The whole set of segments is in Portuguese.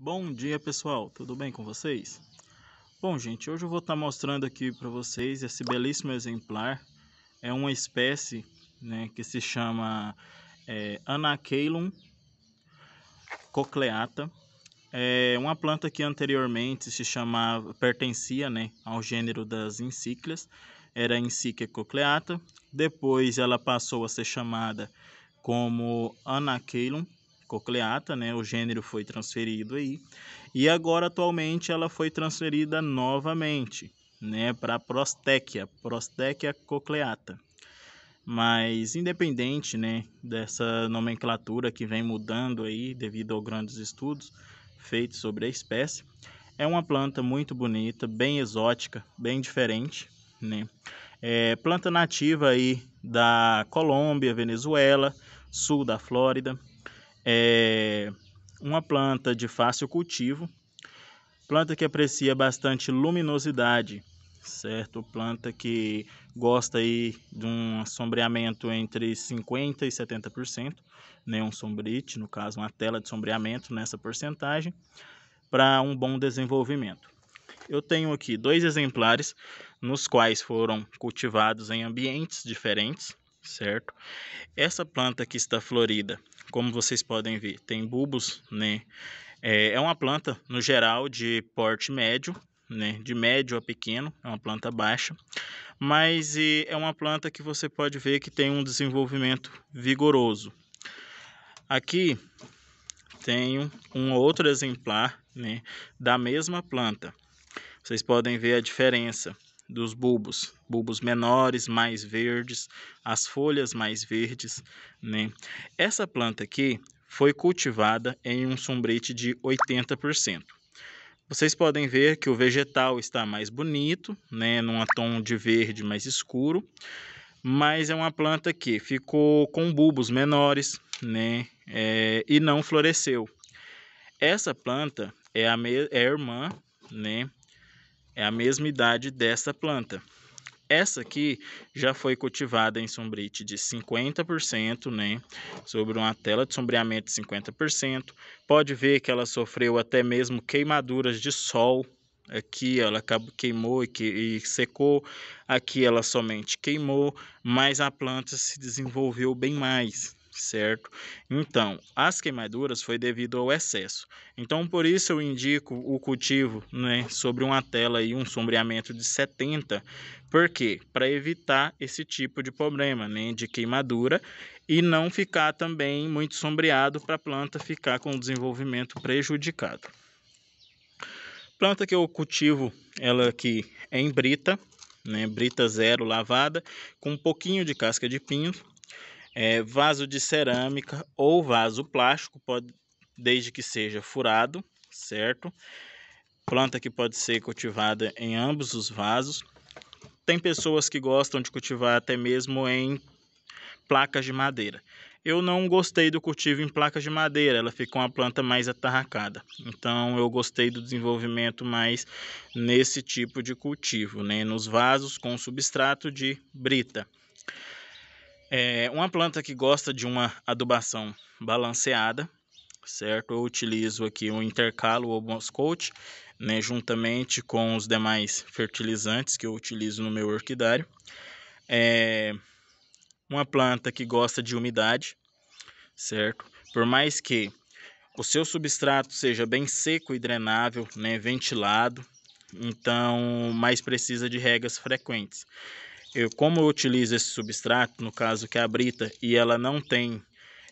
Bom dia pessoal, tudo bem com vocês? Bom gente, hoje eu vou estar tá mostrando aqui para vocês esse belíssimo exemplar. É uma espécie né, que se chama é, Anacaelum cochleata. É uma planta que anteriormente se chamava, pertencia né, ao gênero das encíclias, era a encíquia cochleata. Depois ela passou a ser chamada como Anacaelum cocleata, né? O gênero foi transferido aí. E agora atualmente ela foi transferida novamente, né, para Prostechia, Prostechia cocleata. Mas independente, né, dessa nomenclatura que vem mudando aí devido aos grandes estudos feitos sobre a espécie, é uma planta muito bonita, bem exótica, bem diferente, né? É planta nativa aí da Colômbia, Venezuela, sul da Flórida, é uma planta de fácil cultivo, planta que aprecia bastante luminosidade, certo? Planta que gosta aí de um sombreamento entre 50 e 70%, né? um sombrite, no caso uma tela de sombreamento nessa porcentagem, para um bom desenvolvimento. Eu tenho aqui dois exemplares nos quais foram cultivados em ambientes diferentes, certo? Essa planta que está florida, como vocês podem ver, tem bulbos, né? É, é uma planta, no geral, de porte médio, né? De médio a pequeno, é uma planta baixa, mas é uma planta que você pode ver que tem um desenvolvimento vigoroso. Aqui tenho um outro exemplar, né? Da mesma planta. Vocês podem ver a diferença dos bulbos, bulbos menores, mais verdes, as folhas mais verdes, né? Essa planta aqui foi cultivada em um sombrete de 80%. Vocês podem ver que o vegetal está mais bonito, né, num tom de verde mais escuro, mas é uma planta que ficou com bulbos menores, né, é, e não floresceu. Essa planta é a, é a irmã, né, é a mesma idade dessa planta. Essa aqui já foi cultivada em sombrite de 50%, né? Sobre uma tela de sombreamento de 50%. Pode ver que ela sofreu até mesmo queimaduras de sol. Aqui ela queimou e secou. Aqui ela somente queimou, mas a planta se desenvolveu bem mais, certo? Então, as queimaduras foi devido ao excesso. Então, por isso eu indico o cultivo, né, sobre uma tela e um sombreamento de 70, porque para evitar esse tipo de problema, né, de queimadura e não ficar também muito sombreado para a planta ficar com o desenvolvimento prejudicado. Planta que eu cultivo, ela aqui é em brita, né, brita zero lavada, com um pouquinho de casca de pinho, é, vaso de cerâmica ou vaso plástico, pode, desde que seja furado, certo? Planta que pode ser cultivada em ambos os vasos. Tem pessoas que gostam de cultivar até mesmo em placas de madeira. Eu não gostei do cultivo em placas de madeira, ela fica uma planta mais atarracada. Então eu gostei do desenvolvimento mais nesse tipo de cultivo, né? nos vasos com substrato de brita. É uma planta que gosta de uma adubação balanceada, certo? Eu utilizo aqui o intercalo ou moscote, né, juntamente com os demais fertilizantes que eu utilizo no meu orquidário. É uma planta que gosta de umidade, certo? Por mais que o seu substrato seja bem seco e drenável, né, ventilado, então mais precisa de regas frequentes eu, como eu utilizo esse substrato, no caso que é a brita, e ela não tem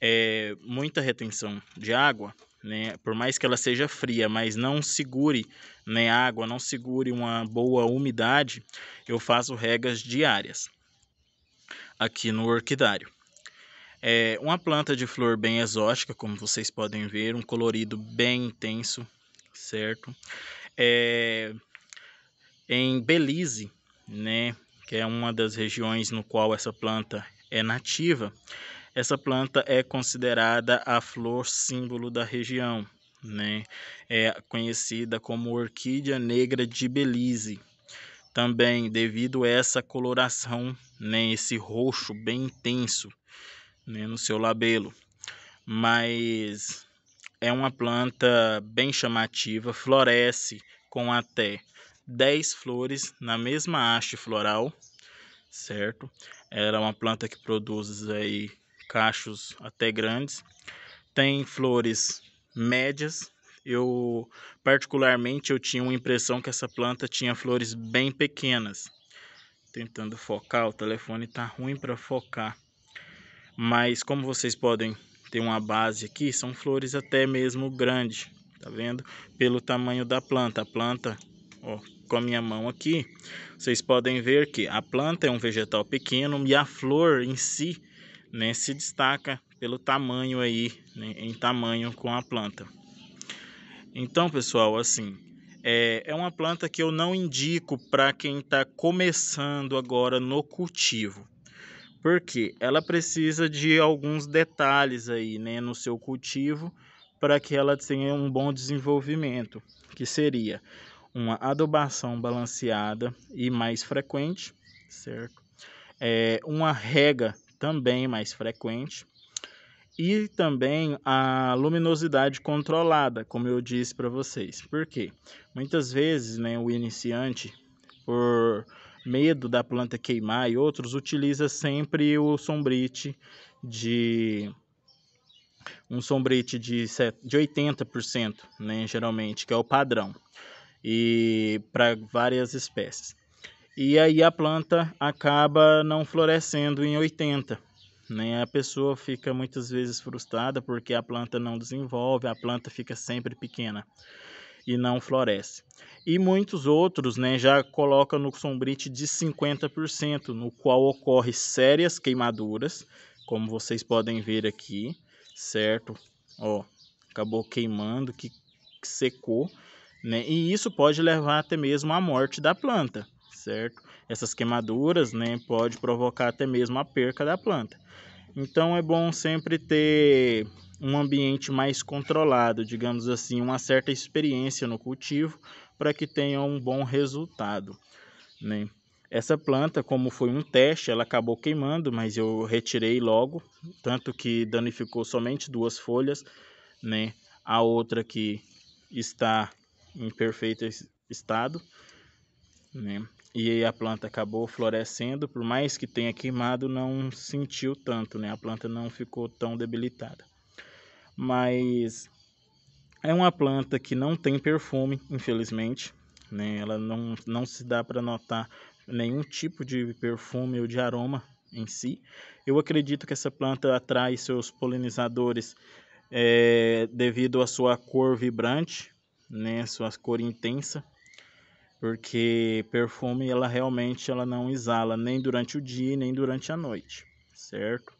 é, muita retenção de água, né, por mais que ela seja fria, mas não segure né, água, não segure uma boa umidade, eu faço regas diárias aqui no orquidário. É uma planta de flor bem exótica, como vocês podem ver, um colorido bem intenso, certo? É, em Belize, né, que é uma das regiões no qual essa planta é nativa, essa planta é considerada a flor símbolo da região, né? É conhecida como orquídea negra de Belize. Também devido a essa coloração, né, esse roxo bem intenso, né, no seu labelo. Mas é uma planta bem chamativa, floresce com até 10 flores na mesma haste floral, certo? Ela é uma planta que produz aí cachos até grandes. Tem flores médias. Eu particularmente eu tinha uma impressão que essa planta tinha flores bem pequenas. Tentando focar, o telefone tá ruim para focar. Mas como vocês podem ter uma base aqui, são flores até mesmo grandes. tá vendo? Pelo tamanho da planta. A planta, ó, com a minha mão aqui, vocês podem ver que a planta é um vegetal pequeno e a flor em si né, se destaca pelo tamanho aí, né, em tamanho com a planta. Então, pessoal, assim, é, é uma planta que eu não indico para quem está começando agora no cultivo, porque ela precisa de alguns detalhes aí, né, no seu cultivo para que ela tenha um bom desenvolvimento, que seria uma adubação balanceada e mais frequente, certo? É, uma rega também mais frequente e também a luminosidade controlada, como eu disse para vocês. Por quê? Muitas vezes, né, o iniciante, por medo da planta queimar e outros, utiliza sempre o sombrite de um sombrite de 80%, né, geralmente, que é o padrão e para várias espécies. E aí a planta acaba não florescendo em 80. Né? A pessoa fica muitas vezes frustrada porque a planta não desenvolve, a planta fica sempre pequena e não floresce. E muitos outros né, já colocam no sombrite de 50%, no qual ocorre sérias queimaduras, como vocês podem ver aqui, certo? Ó, acabou queimando, que secou né? E isso pode levar até mesmo à morte da planta, certo? Essas queimaduras, né, pode provocar até mesmo a perca da planta. Então é bom sempre ter um ambiente mais controlado, digamos assim, uma certa experiência no cultivo para que tenha um bom resultado, né? Essa planta, como foi um teste, ela acabou queimando, mas eu retirei logo, tanto que danificou somente duas folhas, né? A outra que está em perfeito estado, né? E a planta acabou florescendo, por mais que tenha queimado, não sentiu tanto, né? A planta não ficou tão debilitada. Mas é uma planta que não tem perfume, infelizmente, né? Ela não, não se dá para notar nenhum tipo de perfume ou de aroma em si. Eu acredito que essa planta atrai seus polinizadores é, devido à sua cor vibrante, né, suas cor intensa, porque perfume ela realmente ela não exala nem durante o dia nem durante a noite, certo?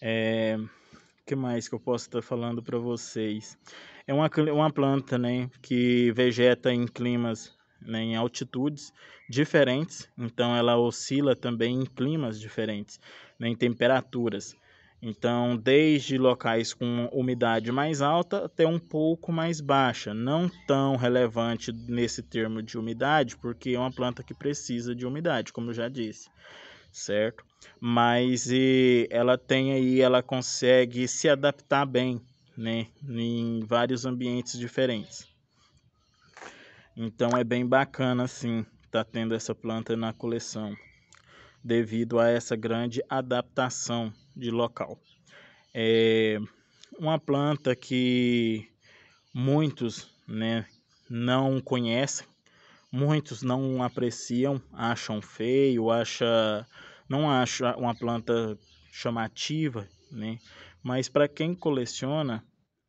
É, que mais que eu posso estar falando para vocês? É uma, uma planta, né, que vegeta em climas, né, em altitudes diferentes, então ela oscila também em climas diferentes, né, em temperaturas. Então, desde locais com umidade mais alta até um pouco mais baixa, não tão relevante nesse termo de umidade, porque é uma planta que precisa de umidade, como eu já disse, certo? Mas e ela tem aí, ela consegue se adaptar bem, né, em vários ambientes diferentes. Então é bem bacana assim, tá tendo essa planta na coleção, devido a essa grande adaptação de local. É uma planta que muitos né, não conhecem, muitos não apreciam, acham feio, acha, não acha uma planta chamativa, né? Mas para quem coleciona,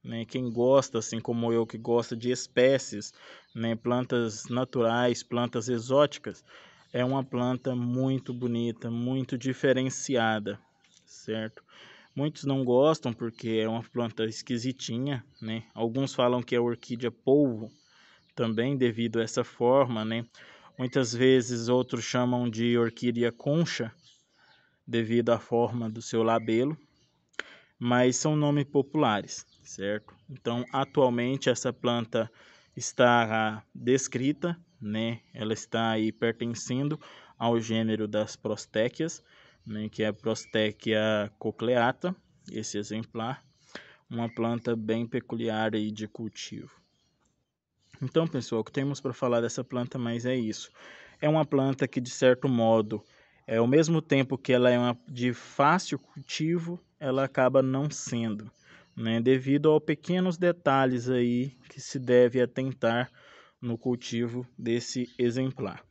né, quem gosta, assim como eu que gosta de espécies, né, plantas naturais, plantas exóticas, é uma planta muito bonita, muito diferenciada, certo? Muitos não gostam porque é uma planta esquisitinha, né? Alguns falam que é orquídea polvo também devido a essa forma, né? Muitas vezes outros chamam de orquídea concha devido à forma do seu labelo, mas são nomes populares, certo? Então, atualmente essa planta está descrita, né? Ela está aí pertencendo ao gênero das prostéquias né, que é a Prostéquia cocleata, esse exemplar, uma planta bem peculiar aí de cultivo. Então, pessoal, o que temos para falar dessa planta mais é isso. É uma planta que, de certo modo, é ao mesmo tempo que ela é uma, de fácil cultivo, ela acaba não sendo, né, devido aos pequenos detalhes aí que se deve atentar no cultivo desse exemplar.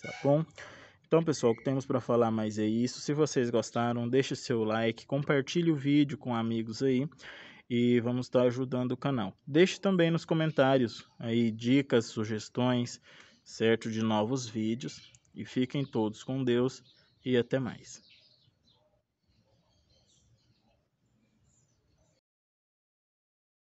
Tá bom? Então, pessoal, o que temos para falar mais é isso. Se vocês gostaram, deixe seu like, compartilhe o vídeo com amigos aí e vamos estar tá ajudando o canal. Deixe também nos comentários aí dicas, sugestões, certo, de novos vídeos. E fiquem todos com Deus e até mais.